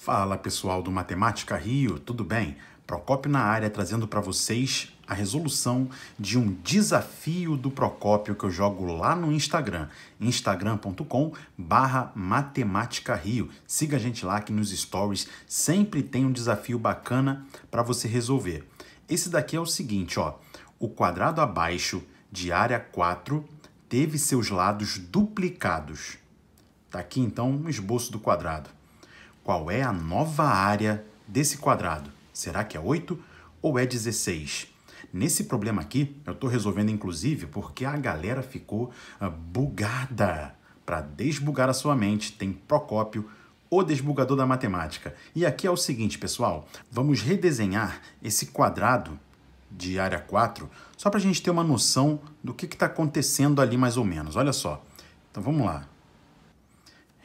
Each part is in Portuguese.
Fala pessoal do Matemática Rio, tudo bem? Procópio na área trazendo para vocês a resolução de um desafio do Procópio que eu jogo lá no Instagram, instagram.com barra matemática rio. Siga a gente lá que nos stories sempre tem um desafio bacana para você resolver. Esse daqui é o seguinte, ó, o quadrado abaixo de área 4 teve seus lados duplicados. Tá aqui então um esboço do quadrado. Qual é a nova área desse quadrado? Será que é 8 ou é 16? Nesse problema aqui, eu estou resolvendo inclusive porque a galera ficou ah, bugada. Para desbugar a sua mente, tem Procópio, o desbugador da matemática. E aqui é o seguinte, pessoal, vamos redesenhar esse quadrado de área 4, só para a gente ter uma noção do que está acontecendo ali mais ou menos. Olha só. Então vamos lá.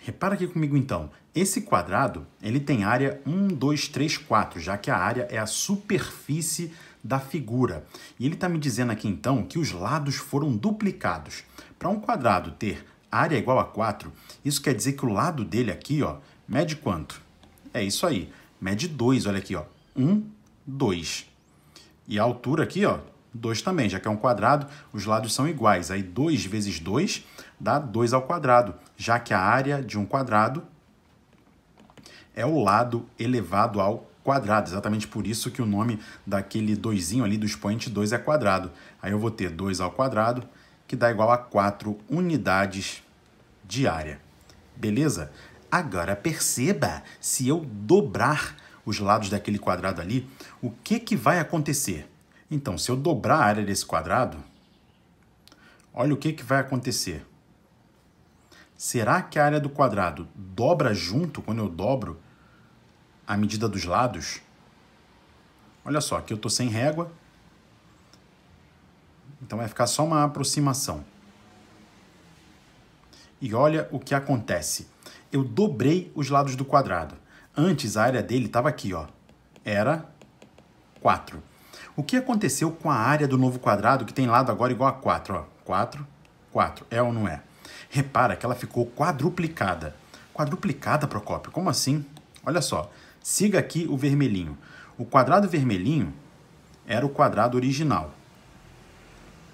Repara aqui comigo então, esse quadrado ele tem área 1, 2, 3, 4, já que a área é a superfície da figura. E ele está me dizendo aqui então que os lados foram duplicados. Para um quadrado ter área igual a 4, isso quer dizer que o lado dele aqui ó, mede quanto? É isso aí, mede 2, olha aqui, ó, 1, 2. E a altura aqui ó, 2 também, já que é um quadrado, os lados são iguais. Aí 2 vezes 2 dá 2 ao quadrado, já que a área de um quadrado é o lado elevado ao quadrado. Exatamente por isso que o nome daquele 2 ali do expoente 2 é quadrado. Aí eu vou ter 2 ao quadrado, que dá igual a 4 unidades de área. Beleza? Agora perceba, se eu dobrar os lados daquele quadrado ali, o que, que vai acontecer? Então, se eu dobrar a área desse quadrado, olha o que, que vai acontecer. Será que a área do quadrado dobra junto quando eu dobro a medida dos lados? Olha só, aqui eu estou sem régua, então vai ficar só uma aproximação. E olha o que acontece. Eu dobrei os lados do quadrado. Antes a área dele estava aqui, ó. Era 4. O que aconteceu com a área do novo quadrado que tem lado agora igual a 4? Ó, 4, 4. É ou não é? Repara que ela ficou quadruplicada. Quadruplicada, Procópio? Como assim? Olha só. Siga aqui o vermelhinho. O quadrado vermelhinho era o quadrado original.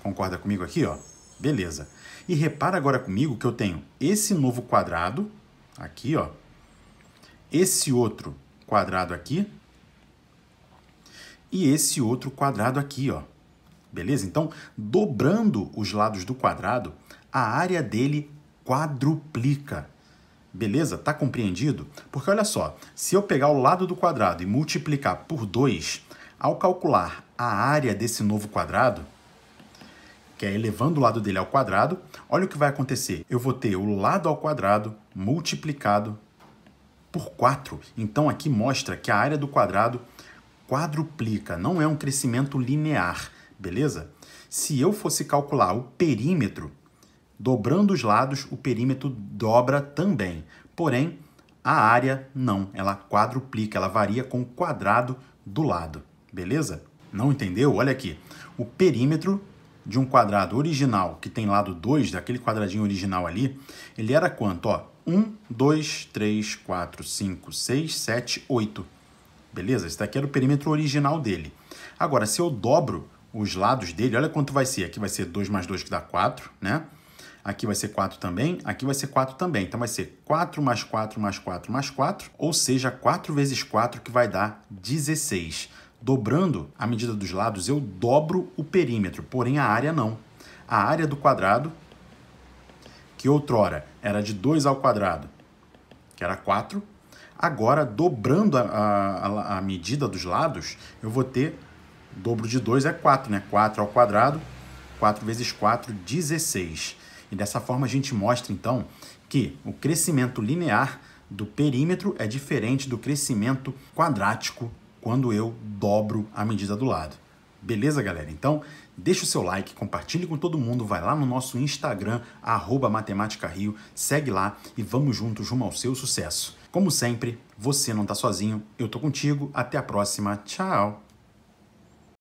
Concorda comigo aqui, ó? Beleza. E repara agora comigo que eu tenho esse novo quadrado aqui, ó. Esse outro quadrado aqui e esse outro quadrado aqui, ó. Beleza? Então, dobrando os lados do quadrado, a área dele quadruplica. Beleza? Tá compreendido? Porque olha só, se eu pegar o lado do quadrado e multiplicar por 2, ao calcular a área desse novo quadrado, que é elevando o lado dele ao quadrado, olha o que vai acontecer. Eu vou ter o lado ao quadrado multiplicado por 4. Então aqui mostra que a área do quadrado quadruplica, não é um crescimento linear, beleza? Se eu fosse calcular o perímetro, dobrando os lados, o perímetro dobra também. Porém, a área não, ela quadruplica, ela varia com o quadrado do lado, beleza? Não entendeu? Olha aqui. O perímetro de um quadrado original que tem lado 2, daquele quadradinho original ali, ele era quanto? Ó, 1, 2, 3, 4, 5, 6, 7, 8. Beleza? Esse daqui era o perímetro original dele. Agora, se eu dobro os lados dele, olha quanto vai ser. Aqui vai ser 2 mais 2, que dá 4, né? Aqui vai ser 4 também, aqui vai ser 4 também. Então, vai ser 4 mais 4 mais 4 mais 4, ou seja, 4 vezes 4, que vai dar 16. Dobrando a medida dos lados, eu dobro o perímetro, porém a área não. A área do quadrado, que outrora era de 2 ao quadrado, que era 4, Agora, dobrando a, a, a medida dos lados, eu vou ter dobro de 2 é 4, né? 4 ao quadrado, 4 vezes 4, 16. E dessa forma a gente mostra, então, que o crescimento linear do perímetro é diferente do crescimento quadrático quando eu dobro a medida do lado. Beleza, galera? Então, deixa o seu like, compartilhe com todo mundo, vai lá no nosso Instagram, arroba Matemática Rio, segue lá e vamos juntos rumo ao seu sucesso. Como sempre, você não está sozinho, eu tô contigo. Até a próxima. Tchau!